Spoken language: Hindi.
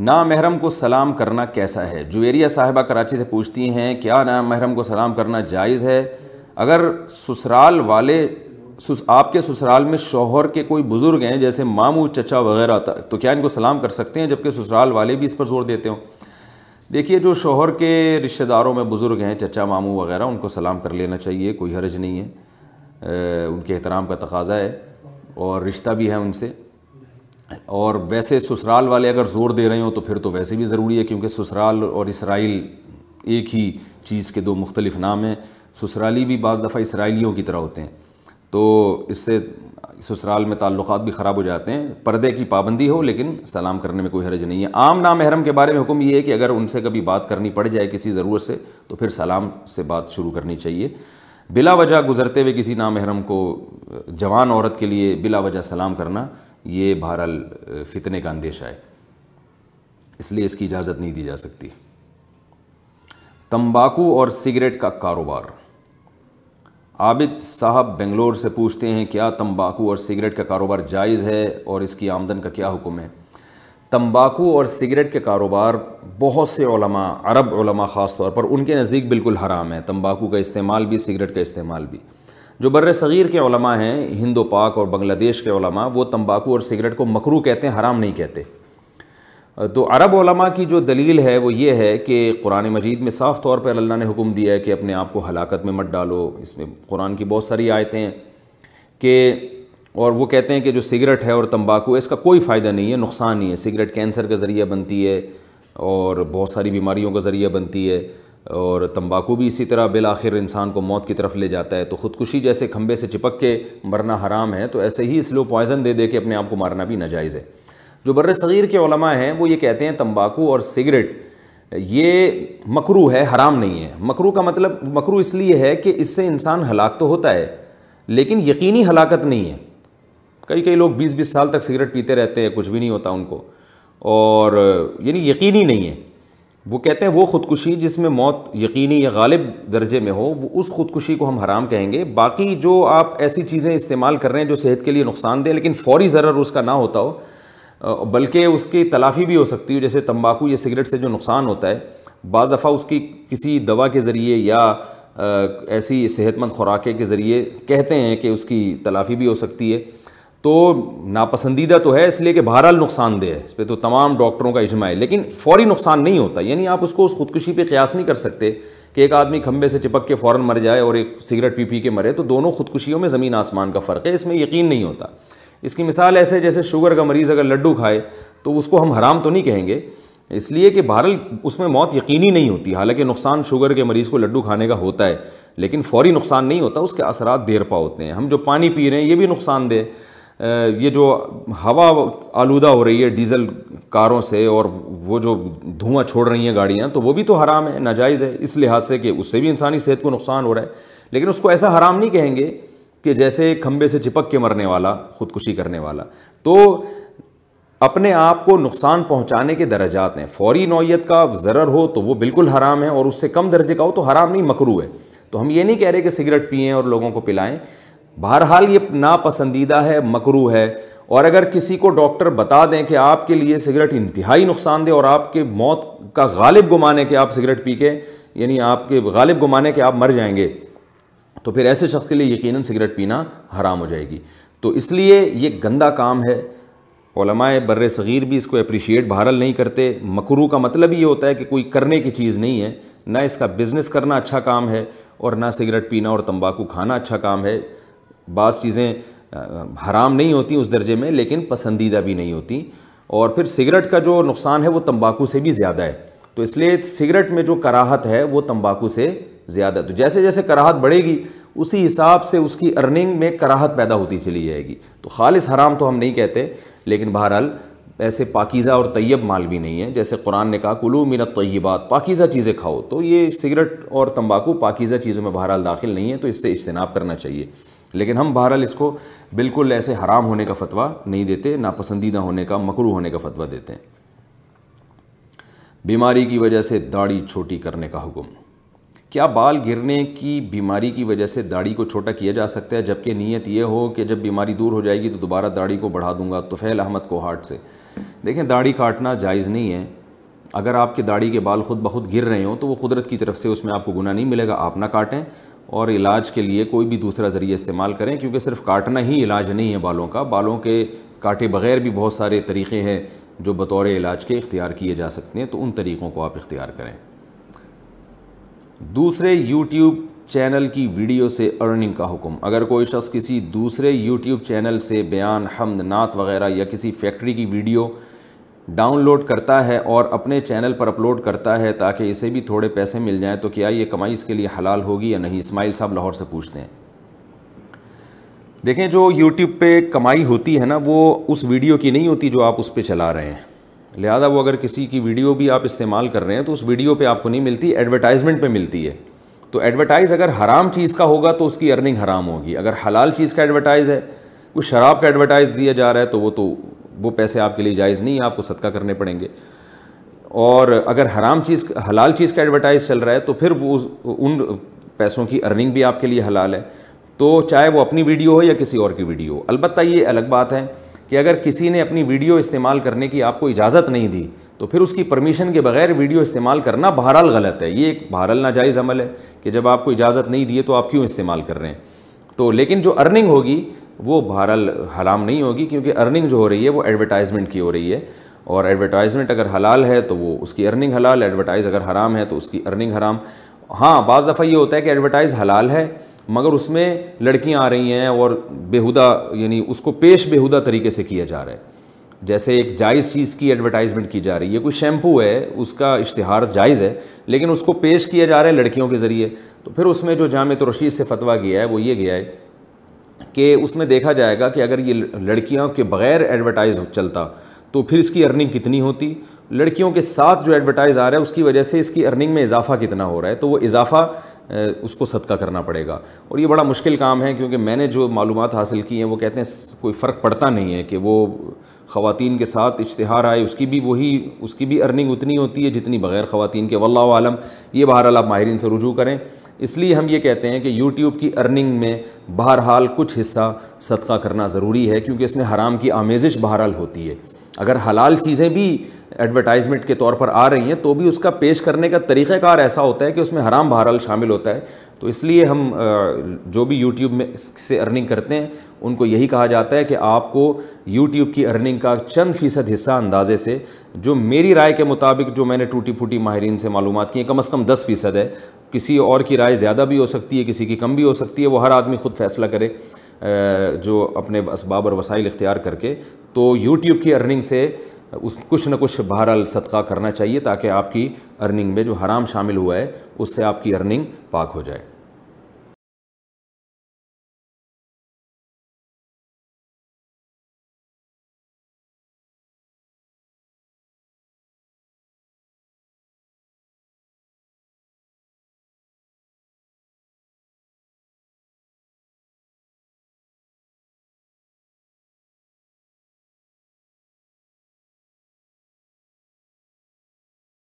नामहरम को सलाम करना कैसा है जुवेरिया साहिबा कराची से पूछती हैं क्या नामहरम को सलाम करना जायज़ है अगर ससुराल वाले सुस, आपके ससुराल में शोहर के कोई बुज़ुर्ग हैं जैसे मामू चचा वगैरह तो क्या इनको सलाम कर सकते हैं जबकि ससुराल वाले भी इस पर ज़ोर देते हों देखिए जो शोहर के रिश्तेदारों में बुज़ुर्ग हैं चचा मामू वगैरह उनको सलाम कर लेना चाहिए कोई हर्ज नहीं है उनके एहतराम का तकाजा है और रिश्ता भी है उनसे और वैसे ससुराल वाले अगर ज़ोर दे रहे हो तो फिर तो वैसे भी ज़रूरी है क्योंकि ससुराल और इसराइल एक ही चीज़ के दो मुख्तलिफ नाम हैं ससुराली भी बज़ दफ़ा इसराइलियों की तरह होते हैं तो इससे ससुराल में ताल्लुक भी ख़राब हो जाते हैं पर्दे की पाबंदी हो लेकिन सलाम करने में कोई हरज नहीं है आम नाम महरम के बारे में हुक्म ये है कि अगर उनसे कभी बात करनी पड़ जाए किसी ज़रूरत से तो फिर सलाम से बात शुरू करनी चाहिए बिला वजह गुज़रते हुए किसी नाम महरम को जवान औरत के लिए बिला वजह सलाम करना ये बहरहाल फितने का अंदेशा है इसलिए इसकी इजाज़त नहीं दी जा सकती तंबाकू और सिगरेट का कारोबार आबिद साहब बेंगलोर से पूछते हैं क्या तंबाकू और सिगरेट का कारोबार जायज़ है और इसकी आमदन का क्या हुक्म है तंबाकू और सिगरेट के कारोबार बहुत से उलमा अरब उलमा ख़ास तौर पर उनके नज़दीक बिल्कुल हराम है तंबाकू का इस्तेमाल भी सिगरेट का इस्तेमाल भी जो बर सग़ीर के उलमा हैं हिंदो पाक और बांग्लादेश के उलमा वो तंबाकू और सिगरेट को मकरू कहते हैं हराम नहीं कहते तो अरब उलमा की जो दलील है वो ये है कि कुरान मजीद में साफ़ तौर पर अल्लाह ने हुक्म दिया है कि अपने आप को हलाकत में मत डालो इसमें कुरान की बहुत सारी आयतें हैं कि और वो कहते हैं कि जो सिगरेट है और तंबाकू है इसका कोई फ़ायदा नहीं है नुकसान नहीं है सिगरेट कैंसर का ज़रिया बनती है और बहुत सारी बीमारियों का ज़रिया बनती है और तंबाकू भी इसी तरह बिल आखिर इंसान को मौत की तरफ ले जाता है तो ख़ुदकुशी जैसे खंबे से चिपक के मरना हराम है तो ऐसे ही स्लो पॉइज़न दे दे के अपने आप को मारना भी नाजायज़ है जो बर सग़ीर के हैं वो ये कहते हैं तम्बाकू और सिगरेट ये मकरू है हराम नहीं है मकरू का मतलब मकरू इसलिए है कि इससे इंसान हलाक तो होता है लेकिन यकीनी हलाकत नहीं है कई कई लोग 20-20 साल तक सिगरेट पीते रहते हैं कुछ भी नहीं होता उनको और यानी यकीनी नहीं है वो कहते हैं वो ख़ुदकुशी जिसमें मौत यकीनी या गालिब दर्जे में हो वो उस ख़ुदकुशी को हम हराम कहेंगे बाकी जो आप ऐसी चीज़ें इस्तेमाल कर रहे हैं जो सेहत के लिए नुकसान दें लेकिन फौरी ज़र्र उसका ना होता हो बल्कि उसकी तलाफ़ी भी हो सकती हो जैसे तम्बाकू या सिगरेट से जो नुकसान होता है बाज़ दफ़ा उसकी किसी दवा के ज़रिए या ऐसी सेहतमंद खुराकें के ज़रिए कहते हैं कि उसकी तलाफ़ी भी हो सकती है तो नापसंदीदा तो है इसलिए कि बहरहाल नुकसानदेह है इस पर तो तमाम डॉक्टरों का इजमा है लेकिन फौरी नुकसान नहीं होता यानी आप उसको उस खुदकुशी पे कयास नहीं कर सकते कि एक आदमी खंबे से चिपक के फ़ौरन मर जाए और एक सिगरेट पी पी के मरे तो दोनों खुदकुशियों में ज़मीन आसमान का फ़र्क है इसमें यकीन नहीं होता इसकी मिसाल ऐसे जैसे शुगर का मरीज़ अगर लड्डू खाए तो उसको हम हराम तो नहीं कहेंगे इसलिए कि बहरल उसमें मौत यकीनी नहीं होती हालांकि नुकसान शुगर के मरीज़ को लड्डू खाने का होता है लेकिन फौरी नुकसान नहीं होता उसके असरात देर पा होते हैं हम जो पानी पी रहे हैं ये भी नुकसानदेह ये जो हवा आलूदा हो रही है डीज़ल कारों से और वो जो धुआं छोड़ रही हैं गाड़ियाँ तो वो भी तो हराम है नाजायज़ है इस लिहाज से कि उससे भी इंसानी सेहत को नुकसान हो रहा है लेकिन उसको ऐसा हराम नहीं कहेंगे कि जैसे खंबे से चिपक के मरने वाला ख़ुदकुशी करने वाला तो अपने आप को नुकसान पहुंचाने के दर्जात हैं फौरी नौीयत का ज़रर हो तो वो बिल्कुल हराम है और उससे कम दर्जे का हो तो हराम नहीं मकरू है तो हम ये नहीं कह रहे कि सिगरेट पिएँ और लोगों को पिलाएं बहरहाल ये नापसंदीदा है मकरू है और अगर किसी को डॉक्टर बता दें कि आपके लिए सिगरेट इंतहाई नुकसानदेह और आपके मौत का गालिब गुमाने के आप सिगरेट पी के यानी आपके गालिब गुमाने के आप मर जाएंगे तो फिर ऐसे शख्स के लिए यकीनन सिगरेट पीना हराम हो जाएगी तो इसलिए ये गंदा काम है ओलमाए बर सग़ीर भी इसको अप्रिशिएट बहरल नहीं करते मकरू का मतलब ये होता है कि कोई करने की चीज़ नहीं है ना इसका बिज़नेस करना अच्छा काम है और ना सिगरेट पीना और तंबाकू खाना अच्छा काम है बाज़ चीज़ें हराम नहीं होती उस दर्जे में लेकिन पसंदीदा भी नहीं होती और फिर सिगरेट का जो नुकसान है वो तंबाकू से भी ज़्यादा है तो इसलिए सिगरेट में जो कराहत है वो तंबाकू से ज़्यादा तो जैसे जैसे कराहत बढ़ेगी उसी हिसाब से उसकी अर्निंग में कराहत पैदा होती चली जाएगी तो खालिस हराम तो हम नहीं कहते लेकिन बहरहाल ऐसे पाकिज़ा और तैयब माल भी नहीं है जैसे कुरान ने कहा कुलू मिन तैयबात पाकिज़ा चीज़ें खाओ तो ये सिगरेट और तंबाकू पाकिज़ा चीज़ों में बहरहाल दाखिल नहीं है तो इससे इज्तनाब करना चाहिए लेकिन हम बहरहाल इसको बिल्कुल ऐसे हराम होने का फतवा नहीं देते नापसंदीदा होने का मकरू होने का फतवा देते हैं बीमारी की वजह से दाढ़ी छोटी करने का हुक्म क्या बाल गिरने की बीमारी की वजह से दाढ़ी को छोटा किया जा सकता है जबकि नीयत यह हो कि जब बीमारी दूर हो जाएगी तो दोबारा दाढ़ी को बढ़ा दूंगा तुफ़ैल तो अहमद को हार्ट से देखें दाढ़ी काटना जायज़ नहीं है अगर आपके दाढ़ी के बाल खुद बहुत गिर रहे हो तो वो कुदरत की तरफ से उसमें आपको गुना नहीं मिलेगा आप ना काटें और इलाज के लिए कोई भी दूसरा ज़रिए इस्तेमाल करें क्योंकि सिर्फ काटना ही इलाज नहीं है बालों का बालों के काटे बगैर भी बहुत सारे तरीक़े हैं जो बतौर इलाज के इख्तियार किए जा सकते हैं तो उन तरीक़ों को आप इख्तियार करें दूसरे यूट्यूब चैनल की वीडियो से अर्निंग का हुक्म अगर कोई शख्स किसी दूसरे यूट्यूब चैनल से बयान हमद नात वगैरह या किसी फैक्ट्री की वीडियो डाउनलोड करता है और अपने चैनल पर अपलोड करता है ताकि इसे भी थोड़े पैसे मिल जाएं तो क्या ये कमाई इसके लिए हलाल होगी या नहीं इस्माइल साहब लाहौर से पूछते हैं देखें जो यूट्यूब पे कमाई होती है ना वो उस वीडियो की नहीं होती जो आप उस पर चला रहे हैं लिहाजा वो अगर किसी की वीडियो भी आप इस्तेमाल कर रहे हैं तो उस वीडियो पर आपको नहीं मिलती एडवर्टाइजमेंट पर मिलती है तो एडवर्टाइज़ अगर हराम चीज़ का होगा तो उसकी अर्निंग हराम होगी अगर हलाल चीज़ का एडवर्टाइज़ है कुछ शराब का एडवर्टाइज़ दिया जा रहा है तो वो तो वो पैसे आपके लिए जायज़ नहीं है आपको सदका करने पड़ेंगे और अगर हराम चीज़ हलाल चीज़ का एडवर्टाइज़ चल रहा है तो फिर वो उन पैसों की अर्निंग भी आपके लिए हलाल है तो चाहे वो अपनी वीडियो हो या किसी और की वीडियो हो अलबत्त ये अलग बात है कि अगर किसी ने अपनी वीडियो इस्तेमाल करने की आपको इजाज़त नहीं दी तो फिर उसकी परमिशन के बगैर वीडियो इस्तेमाल करना बहरहाल गलत है ये एक बहरहाल नाजायज़ अमल है कि जब आपको इजाज़त नहीं दिए तो आप क्यों इस्तेमाल कर रहे हैं तो लेकिन जो अर्निंग होगी वो बहरहाल हराम नहीं होगी क्योंकि अर्निंग जो हो रही है वो एडवर्टाइजमेंट की हो रही है और एडवर्टाइजमेंट अगर हलाल है तो वो उसकी अर्निंग हलाल एडवर्टाइज़ अगर हराम है तो उसकी अर्निंग हराम हाँ बज़ दफ़ा ये होता है कि एडवर्टाइज़ हलाल है मगर उसमें लड़कियाँ आ रही हैं और बेहुदा यानी उसको पेश बेहुदा तरीके से किया जा रहा है जैसे एक जायज़ चीज़ की एडवर्टाइजमेंट की जा रही है कोई शैम्पू है उसका इश्तहार जायज़ है लेकिन उसको पेश किया जा रहा है लड़कियों के ज़रिए तो फिर उसमें जो जाम रशीद से फतवा गया है वो ये गया है कि उसमें देखा जाएगा कि अगर ये लड़कियों के बग़ैर एडवर्टाइज़ चलता तो फिर इसकी अर्निंग कितनी होती लड़कियों के साथ जो एडवर्टाइज़ आ रहा है उसकी वजह से इसकी अर्निंग में इजाफ़ा कितना हो रहा है तो वो इजाफ़ा उसको सदका करना पड़ेगा और ये बड़ा मुश्किल काम है क्योंकि मैंने जो मालूम हासिल की हैं वो कहते हैं कोई फ़र्क पड़ता नहीं है कि वो ख़वान के साथ इश्तहार आए उसकी भी वही उसकी भी अर्निंग उतनी होती है जितनी बग़ैर ख़वान के वल्ला आलम ये बहरहाल आप माहरीन से रुजू करें इसलिए हम ये कहते हैं कि यूट्यूब की अर्निंग में बहरहाल कुछ हिस्सा सदका करना ज़रूरी है क्योंकि इसमें हराम की आमेज़िश बहरहाल होती है अगर हलाल चीज़ें भी एडवर्टाइजमेंट के तौर पर आ रही हैं तो भी उसका पेश करने का तरीक़ाकार ऐसा होता है कि उसमें हराम बहरहाल शामिल होता है तो इसलिए हम जो भी यूट्यूब में से अर्निंग करते हैं उनको यही कहा जाता है कि आपको यूट्यूब की अर्निंग का चंद फ़ीसद हिस्सा अंदाजे से जो मेरी राय के मुताबिक जो मैंने टूटी फूटी माहरीन से मालूम की कम अज़ कम दस फ़ीसद है किसी और की राय ज़्यादा भी हो सकती है किसी की कम भी हो सकती है वो हर आदमी ख़ुद फैसला करे जो अपने इसबाब और वसाइल इख्तियार करके तो यूट्यूब की अर्निंग से उस कुछ ना कुछ बहरहाल सदका करना चाहिए ताकि आपकी अर्निंग में जो हराम शामिल हुआ है उससे आपकी अर्निंग पाक हो जाए